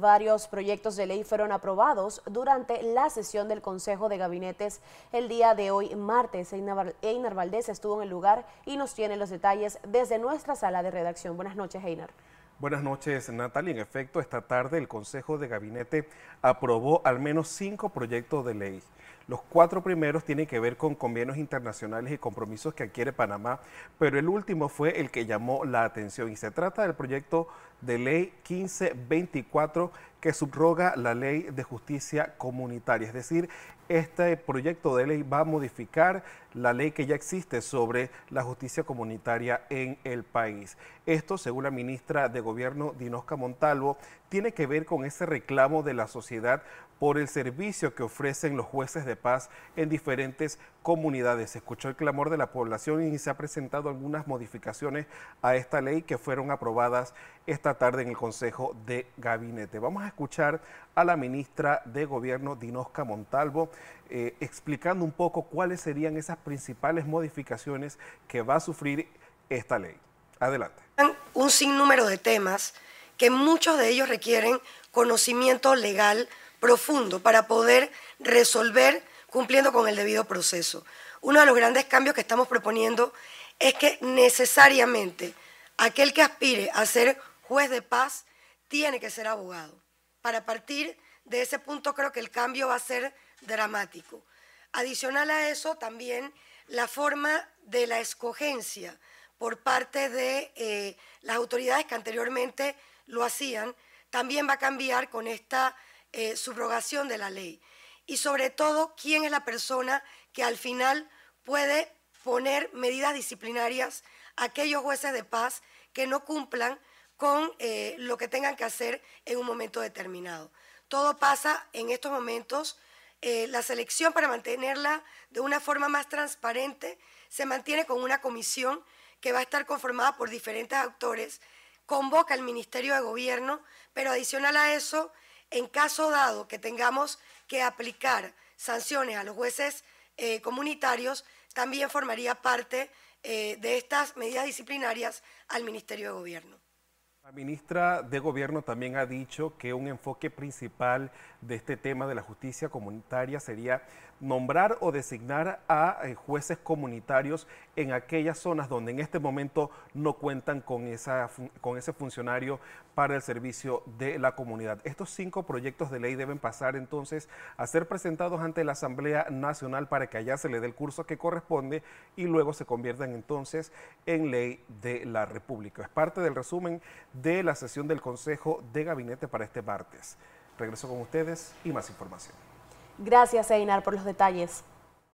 Varios proyectos de ley fueron aprobados durante la sesión del Consejo de Gabinetes el día de hoy, martes. Einar Valdés estuvo en el lugar y nos tiene los detalles desde nuestra sala de redacción. Buenas noches, Einar. Buenas noches, Natalia. En efecto, esta tarde el Consejo de Gabinete aprobó al menos cinco proyectos de ley. Los cuatro primeros tienen que ver con convenios internacionales y compromisos que adquiere Panamá, pero el último fue el que llamó la atención y se trata del proyecto de ley 1524 que subroga la ley de justicia comunitaria. Es decir, este proyecto de ley va a modificar la ley que ya existe sobre la justicia comunitaria en el país. Esto, según la ministra de Gobierno Dinosca Montalvo, tiene que ver con ese reclamo de la sociedad por el servicio que ofrecen los jueces de paz en diferentes comunidades. Se escuchó el clamor de la población y se ha presentado algunas modificaciones a esta ley que fueron aprobadas esta tarde en el Consejo de Gabinete. Vamos a escuchar a la ministra de Gobierno, Dinosca Montalvo, eh, explicando un poco cuáles serían esas principales modificaciones que va a sufrir esta ley. Adelante. Un sinnúmero de temas que muchos de ellos requieren conocimiento legal profundo para poder resolver cumpliendo con el debido proceso. Uno de los grandes cambios que estamos proponiendo es que necesariamente aquel que aspire a ser juez de paz tiene que ser abogado. Para partir de ese punto creo que el cambio va a ser dramático. Adicional a eso también la forma de la escogencia por parte de eh, las autoridades que anteriormente lo hacían, también va a cambiar con esta eh, subrogación de la ley. Y sobre todo, quién es la persona que al final puede poner medidas disciplinarias a aquellos jueces de paz que no cumplan con eh, lo que tengan que hacer en un momento determinado. Todo pasa en estos momentos. Eh, la selección, para mantenerla de una forma más transparente, se mantiene con una comisión que va a estar conformada por diferentes actores, convoca el Ministerio de Gobierno, pero adicional a eso, en caso dado que tengamos que aplicar sanciones a los jueces eh, comunitarios, también formaría parte eh, de estas medidas disciplinarias al Ministerio de Gobierno. La ministra de Gobierno también ha dicho que un enfoque principal de este tema de la justicia comunitaria sería nombrar o designar a eh, jueces comunitarios en aquellas zonas donde en este momento no cuentan con, esa, con ese funcionario para el servicio de la comunidad. Estos cinco proyectos de ley deben pasar entonces a ser presentados ante la Asamblea Nacional para que allá se le dé el curso que corresponde y luego se conviertan entonces en ley de la República. Es parte del resumen de la sesión del Consejo de Gabinete para este martes. Regreso con ustedes y más información. Gracias, Einar, por los detalles.